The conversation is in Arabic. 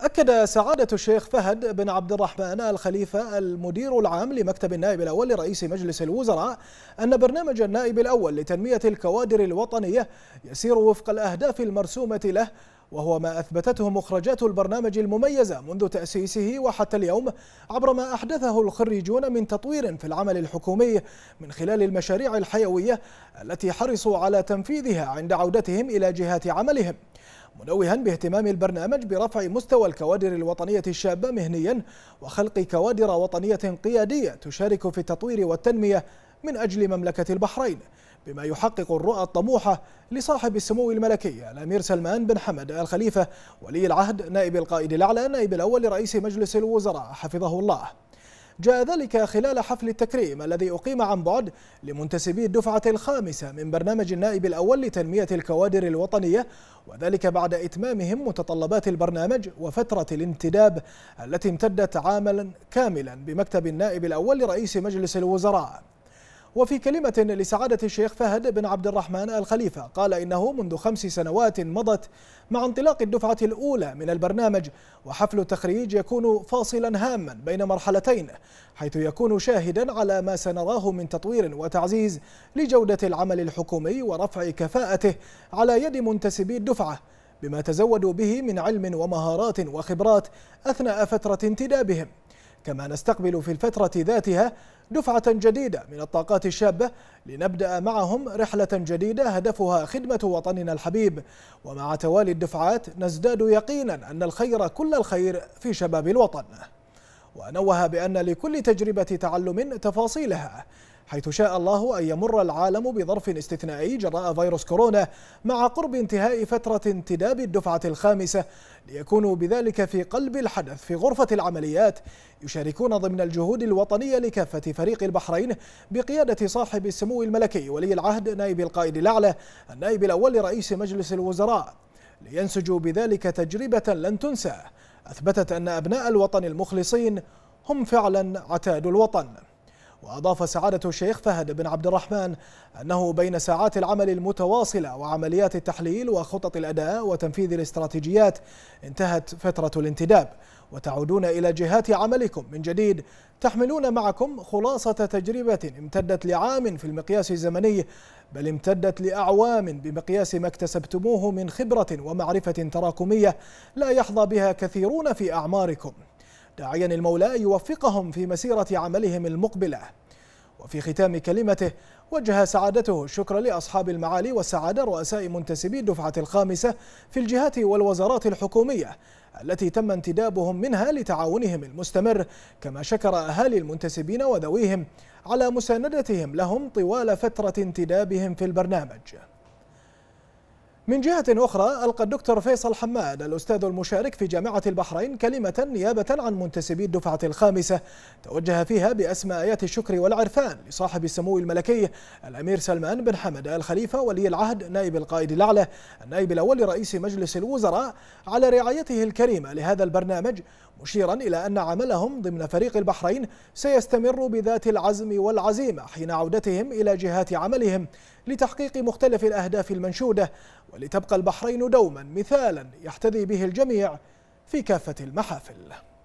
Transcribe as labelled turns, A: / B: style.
A: أكد سعادة الشيخ فهد بن عبد الرحمن الخليفة المدير العام لمكتب النائب الأول لرئيس مجلس الوزراء أن برنامج النائب الأول لتنمية الكوادر الوطنية يسير وفق الأهداف المرسومة له وهو ما أثبتته مخرجات البرنامج المميزة منذ تأسيسه وحتى اليوم عبر ما أحدثه الخريجون من تطوير في العمل الحكومي من خلال المشاريع الحيوية التي حرصوا على تنفيذها عند عودتهم إلى جهات عملهم منوها باهتمام البرنامج برفع مستوى الكوادر الوطنية الشابة مهنيا وخلق كوادر وطنية قيادية تشارك في التطوير والتنمية من أجل مملكة البحرين بما يحقق الرؤى الطموحة لصاحب السمو الملكي الأمير سلمان بن حمد آل خليفة ولي العهد نائب القائد الأعلى نائب الأول لرئيس مجلس الوزراء حفظه الله جاء ذلك خلال حفل التكريم الذي أقيم عن بعد لمنتسبي الدفعة الخامسة من برنامج النائب الأول لتنمية الكوادر الوطنية وذلك بعد إتمامهم متطلبات البرنامج وفترة الانتداب التي امتدت عاما كاملا بمكتب النائب الأول لرئيس مجلس الوزراء وفي كلمة لسعادة الشيخ فهد بن عبد الرحمن الخليفة قال إنه منذ خمس سنوات مضت مع انطلاق الدفعة الأولى من البرنامج وحفل التخريج يكون فاصلا هاما بين مرحلتين حيث يكون شاهدا على ما سنراه من تطوير وتعزيز لجودة العمل الحكومي ورفع كفاءته على يد منتسبي الدفعة بما تزودوا به من علم ومهارات وخبرات أثناء فترة انتدابهم كما نستقبل في الفترة ذاتها دفعة جديدة من الطاقات الشابة لنبدأ معهم رحلة جديدة هدفها خدمة وطننا الحبيب ومع توالي الدفعات نزداد يقينا أن الخير كل الخير في شباب الوطن ونوه بأن لكل تجربة تعلم تفاصيلها حيث شاء الله أن يمر العالم بظرف استثنائي جراء فيروس كورونا مع قرب انتهاء فترة انتداب الدفعة الخامسة ليكونوا بذلك في قلب الحدث في غرفة العمليات يشاركون ضمن الجهود الوطنية لكافة فريق البحرين بقيادة صاحب السمو الملكي ولي العهد نائب القائد الأعلى النائب الأول رئيس مجلس الوزراء لينسجوا بذلك تجربة لن تنسى أثبتت أن أبناء الوطن المخلصين هم فعلا عتاد الوطن وأضاف سعادة الشيخ فهد بن عبد الرحمن أنه بين ساعات العمل المتواصلة وعمليات التحليل وخطط الأداء وتنفيذ الاستراتيجيات انتهت فترة الانتداب وتعودون إلى جهات عملكم من جديد تحملون معكم خلاصة تجربة امتدت لعام في المقياس الزمني بل امتدت لأعوام بمقياس ما اكتسبتموه من خبرة ومعرفة تراكمية لا يحظى بها كثيرون في أعماركم داعيا المولى يوفقهم في مسيرة عملهم المقبلة وفي ختام كلمته وجه سعادته الشكر لأصحاب المعالي والسعادة رؤساء منتسبي الدفعة الخامسة في الجهات والوزارات الحكومية التي تم انتدابهم منها لتعاونهم المستمر كما شكر أهالي المنتسبين وذويهم على مساندتهم لهم طوال فترة انتدابهم في البرنامج من جهة أخرى ألقى الدكتور فيصل حماد الأستاذ المشارك في جامعة البحرين كلمة نيابة عن منتسبي الدفعة الخامسة توجه فيها بأسماء آيات الشكر والعرفان لصاحب السمو الملكي الأمير سلمان بن حمد آل خليفة ولي العهد نائب القائد الأعلى النائب الأول لرئيس مجلس الوزراء على رعايته الكريمة لهذا البرنامج مشيرا إلى أن عملهم ضمن فريق البحرين سيستمر بذات العزم والعزيمة حين عودتهم إلى جهات عملهم لتحقيق مختلف الأهداف المنشودة ولتبقى البحرين دوما مثالا يحتذي به الجميع في كافة المحافل